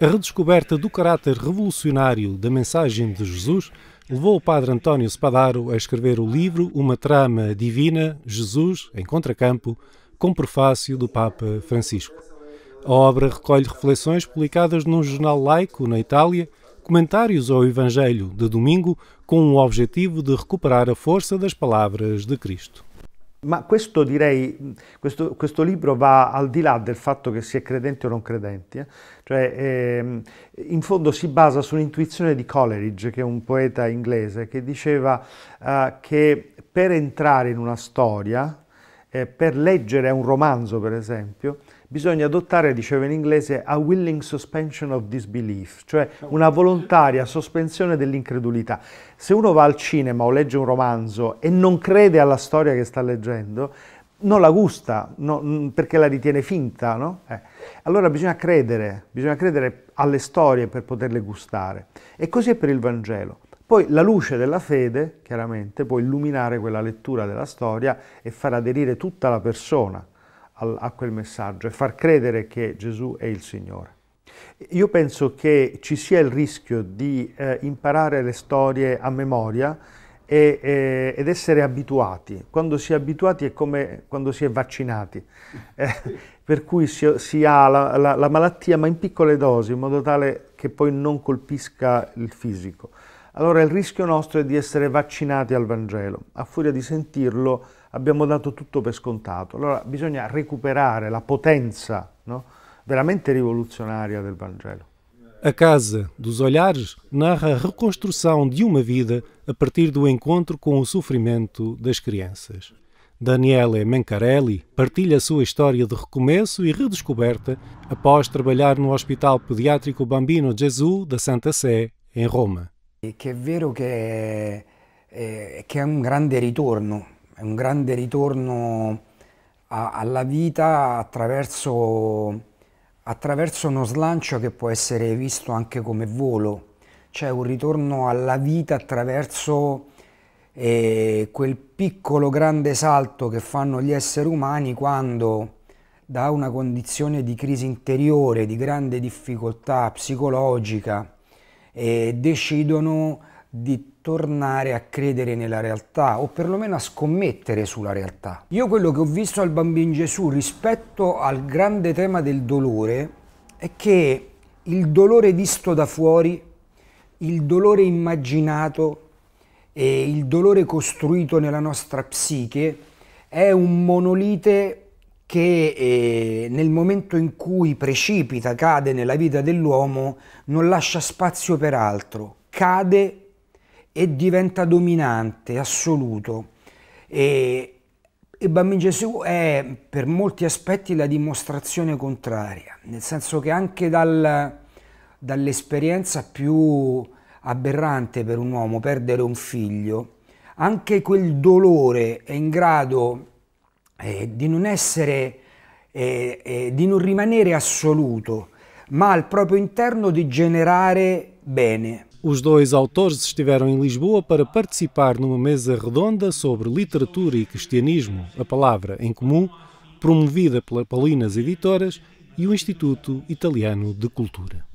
A redescoberta do caráter revolucionário da mensagem de Jesus levou o padre António Spadaro a escrever o livro Uma Trama Divina, Jesus em Contracampo, com prefácio do Papa Francisco. A obra recolhe reflexões publicadas num jornal laico na Itália, comentários ao Evangelho de domingo, com o objetivo de recuperar a força das palavras de Cristo. Ma questo direi, questo, questo, libro va al di là del fatto che si è credenti o non credenti, eh? cioè ehm, in fondo si basa sull'intuizione di Coleridge, che è un poeta inglese, che diceva eh, che per entrare in una storia eh, per leggere un romanzo, per esempio, bisogna adottare, diceva in inglese, a willing suspension of disbelief, cioè una volontaria sospensione dell'incredulità. Se uno va al cinema o legge un romanzo e non crede alla storia che sta leggendo, non la gusta, no, perché la ritiene finta, no? eh. Allora bisogna credere, bisogna credere alle storie per poterle gustare. E così è per il Vangelo. Poi la luce della fede, chiaramente, può illuminare quella lettura della storia e far aderire tutta la persona a quel messaggio e far credere che Gesù è il Signore. Io penso che ci sia il rischio di eh, imparare le storie a memoria e, eh, ed essere abituati. Quando si è abituati è come quando si è vaccinati, eh, per cui si, si ha la, la, la malattia ma in piccole dosi, in modo tale che poi non colpisca il fisico. Allora il rischio nostro è di essere vaccinati al Vangelo. A furia di sentirlo abbiamo dato tutto per scontato. Allora bisogna recuperare la potenza no? veramente rivoluzionária do Vangelo. A Casa dos Olhares narra a reconstrução de uma vida a partir do encontro com o sofrimento das crianças. Daniele Mencarelli partilha a sua história de recomeço e redescoberta após trabalhar no Hospital Pediátrico Bambino Gesù da Santa Sé, em Roma. che è vero che, eh, che è un grande ritorno, è un grande ritorno a, alla vita attraverso, attraverso, uno slancio che può essere visto anche come volo, cioè un ritorno alla vita attraverso eh, quel piccolo grande salto che fanno gli esseri umani quando da una condizione di crisi interiore, di grande difficoltà psicologica, e decidono di tornare a credere nella realtà o perlomeno a scommettere sulla realtà. Io quello che ho visto al bambino Gesù rispetto al grande tema del dolore è che il dolore visto da fuori, il dolore immaginato e il dolore costruito nella nostra psiche è un monolite che eh, nel momento in cui precipita, cade nella vita dell'uomo, non lascia spazio per altro, cade e diventa dominante, assoluto. E, e Bambino Gesù è per molti aspetti la dimostrazione contraria, nel senso che anche dal, dall'esperienza più aberrante per un uomo perdere un figlio, anche quel dolore è in grado eh, di non essere, eh, eh, di non rimanere assoluto, ma al próprio interno di generare bene. Os dois autores estiveram em Lisboa para participar numa mesa redonda sobre literatura e cristianismo, a palavra em comum, promovida pela Paulinas Editoras e o Instituto Italiano de Cultura.